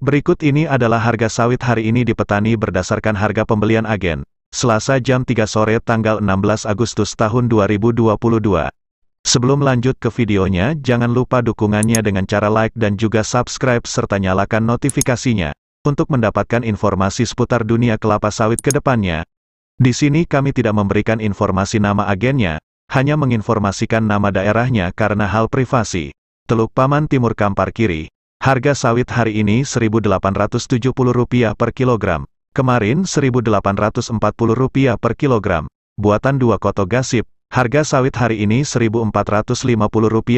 Berikut ini adalah harga sawit hari ini di petani berdasarkan harga pembelian agen, Selasa jam 3 sore tanggal 16 Agustus tahun 2022. Sebelum lanjut ke videonya, jangan lupa dukungannya dengan cara like dan juga subscribe serta nyalakan notifikasinya, untuk mendapatkan informasi seputar dunia kelapa sawit ke depannya. Di sini kami tidak memberikan informasi nama agennya, hanya menginformasikan nama daerahnya karena hal privasi. Teluk Paman Timur Kampar Kiri, harga sawit hari ini Rp1.870 per kilogram, kemarin Rp1.840 per kilogram. Buatan dua koto gasip, harga sawit hari ini Rp1.450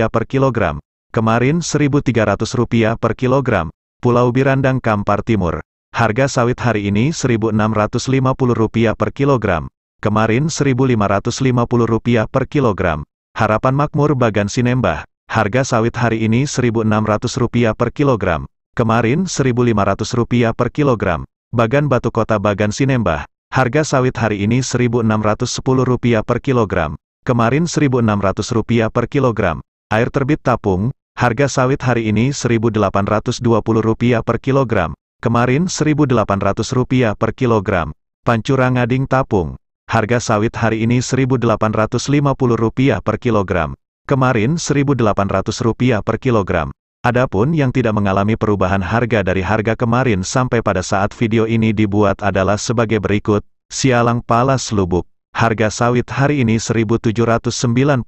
per kilogram, kemarin Rp1.300 per kilogram. Pulau Birandang Kampar Timur Harga sawit hari ini Rp1.650 per kilogram, kemarin Rp1.550 per kilogram. Harapan Makmur Bagan Sinembah, harga sawit hari ini Rp1.600 per kilogram, kemarin Rp1.500 per kilogram. Bagan Batu Kota Bagan Sinembah, harga sawit hari ini Rp1.610 per kilogram, kemarin Rp1.600 per kilogram. Air terbit tapung, harga sawit hari ini Rp1.820 per kilogram, Kemarin Rp1.800 per kilogram. Pancura ngading tapung. Harga sawit hari ini Rp1.850 per kilogram. Kemarin Rp1.800 per kilogram. Adapun yang tidak mengalami perubahan harga dari harga kemarin sampai pada saat video ini dibuat adalah sebagai berikut. Sialang palas lubuk. Harga sawit hari ini Rp1.790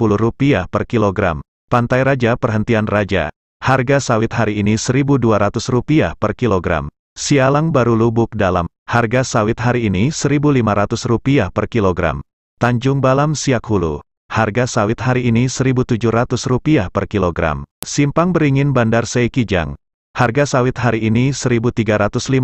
per kilogram. Pantai Raja Perhentian Raja. Harga sawit hari ini Rp1.200 per kilogram. Sialang baru lubuk dalam, harga sawit hari ini Rp1.500 per kilogram. Tanjung Balam Siak Hulu, harga sawit hari ini Rp1.700 per kilogram. Simpang Beringin Bandar Seikijang, harga sawit hari ini Rp1.350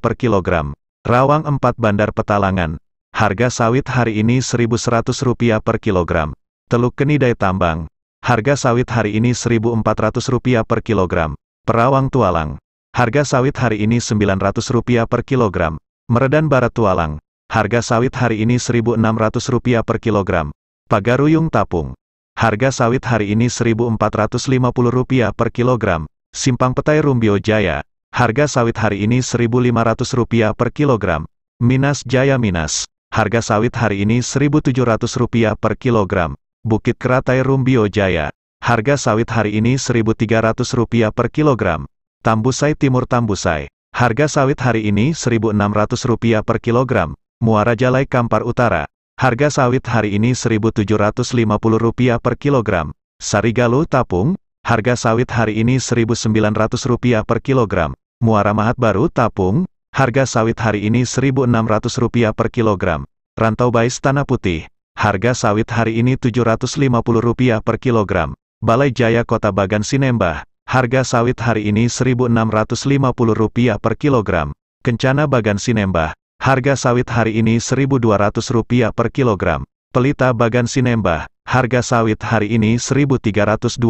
per kilogram. Rawang 4 Bandar Petalangan, harga sawit hari ini Rp1.100 per kilogram. Teluk Kenidai Tambang, harga sawit hari ini Rp1.400 per kilogram. Perawang Tualang, Harga sawit hari ini Rp900 per kilogram. Meredan Barat Tualang. Harga sawit hari ini Rp1.600 per kilogram. Pagaruyung Tapung. Harga sawit hari ini Rp1.450 per kilogram. Simpang Petai Rumbio Jaya. Harga sawit hari ini Rp1.500 per kilogram. Minas Jaya Minas. Harga sawit hari ini Rp1.700 per kilogram. Bukit Keratai Rumbio Jaya. Harga sawit hari ini Rp1.300 per kilogram. Tambusai Timur Tambusai. Harga sawit hari ini Rp1.600 per kilogram. Muara Jalai Kampar Utara. Harga sawit hari ini Rp1.750 per kilogram. Sarigalu Tapung. Harga sawit hari ini Rp1.900 per kilogram. Muara Mahat Baru Tapung. Harga sawit hari ini Rp1.600 per kilogram. Rantau Bais Tanah Putih. Harga sawit hari ini Rp750 per kilogram. Balai Jaya Kota Bagan Sinembah. Harga sawit hari ini Rp1.650 per kilogram. Kencana Bagan Sinembah, harga sawit hari ini Rp1.200 per kilogram. Pelita Bagan Sinembah, harga sawit hari ini Rp1.320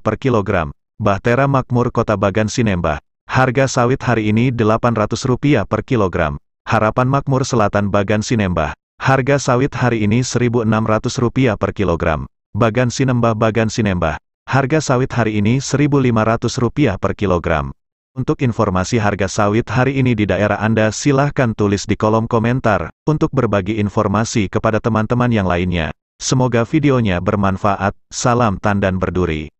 per kilogram. Bahtera Makmur Kota Bagan Sinembah, harga sawit hari ini Rp800 per kilogram. Harapan Makmur Selatan Bagan Sinembah, harga sawit hari ini Rp1.600 per kilogram. Bagan Sinembah Bagan Sinembah, Harga sawit hari ini Rp1.500 per kilogram. Untuk informasi harga sawit hari ini di daerah Anda silahkan tulis di kolom komentar, untuk berbagi informasi kepada teman-teman yang lainnya. Semoga videonya bermanfaat, salam tandan berduri.